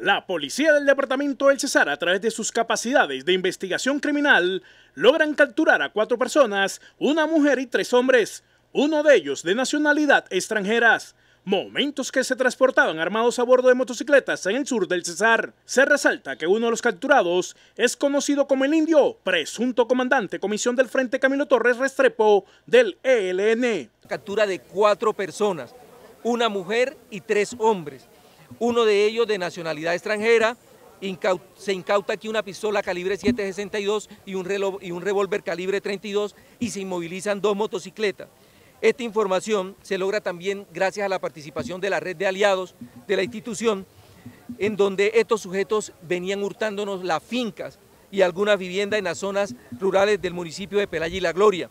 La policía del departamento del Cesar, a través de sus capacidades de investigación criminal, logran capturar a cuatro personas, una mujer y tres hombres, uno de ellos de nacionalidad extranjeras. Momentos que se transportaban armados a bordo de motocicletas en el sur del Cesar. Se resalta que uno de los capturados es conocido como el indio, presunto comandante comisión del Frente Camilo Torres Restrepo del ELN. Captura de cuatro personas, una mujer y tres hombres uno de ellos de nacionalidad extranjera. se incauta aquí una pistola calibre 762 y un, y un revólver calibre 32 y se inmovilizan dos motocicletas. Esta información se logra también gracias a la participación de la red de aliados de la institución, en donde estos sujetos venían hurtándonos las fincas y algunas viviendas en las zonas rurales del municipio de Pelaya y La Gloria.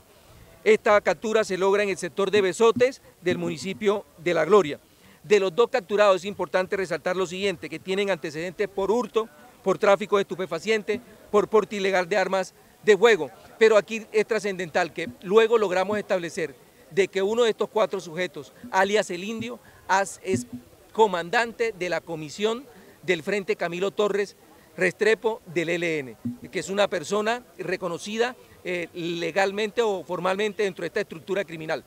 Esta captura se logra en el sector de Besotes del municipio de La Gloria. De los dos capturados es importante resaltar lo siguiente, que tienen antecedentes por hurto, por tráfico de estupefacientes, por porte ilegal de armas de fuego. Pero aquí es trascendental que luego logramos establecer de que uno de estos cuatro sujetos, alias el indio, es comandante de la comisión del Frente Camilo Torres Restrepo del e L.N., que es una persona reconocida eh, legalmente o formalmente dentro de esta estructura criminal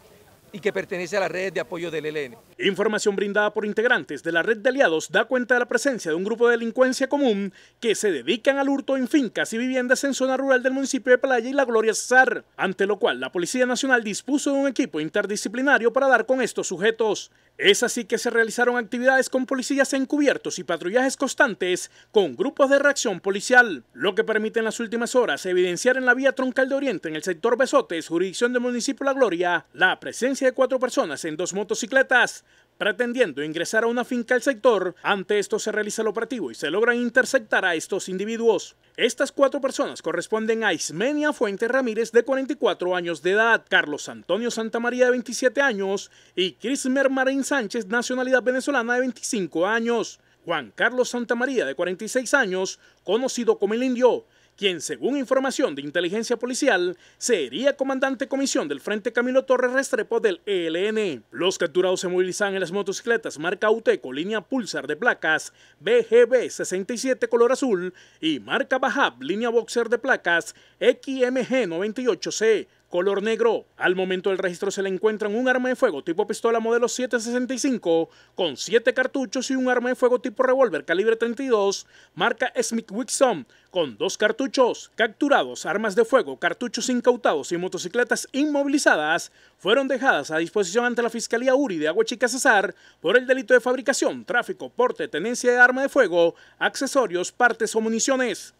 y que pertenece a las redes de apoyo del ELN. Información brindada por integrantes de la red de aliados da cuenta de la presencia de un grupo de delincuencia común que se dedican al hurto en fincas y viviendas en zona rural del municipio de Playa y La Gloria Cesar, ante lo cual la Policía Nacional dispuso de un equipo interdisciplinario para dar con estos sujetos. Es así que se realizaron actividades con policías encubiertos y patrullajes constantes con grupos de reacción policial, lo que permite en las últimas horas evidenciar en la vía troncal de Oriente en el sector Besotes, jurisdicción del municipio La Gloria, la presencia de cuatro personas en dos motocicletas pretendiendo ingresar a una finca al sector. Ante esto se realiza el operativo y se logran interceptar a estos individuos. Estas cuatro personas corresponden a Ismenia Fuente Ramírez, de 44 años de edad, Carlos Antonio Santamaría, de 27 años, y Crismer Marín Sánchez, nacionalidad venezolana, de 25 años. Juan Carlos Santamaría, de 46 años, conocido como el Indio, quien según información de inteligencia policial sería comandante comisión del Frente Camilo Torres Restrepo del ELN. Los capturados se movilizan en las motocicletas marca Uteco, línea Pulsar de placas BGB 67 color azul y marca Bajab, línea Boxer de placas XMG 98C color negro. Al momento del registro se le encuentran un arma de fuego tipo pistola modelo 765 con siete cartuchos y un arma de fuego tipo revólver calibre 32 marca Smith Wixon con dos cartuchos. Capturados, armas de fuego, cartuchos incautados y motocicletas inmovilizadas fueron dejadas a disposición ante la Fiscalía URI de Aguachica Cesar por el delito de fabricación, tráfico, porte, tenencia de arma de fuego, accesorios, partes o municiones.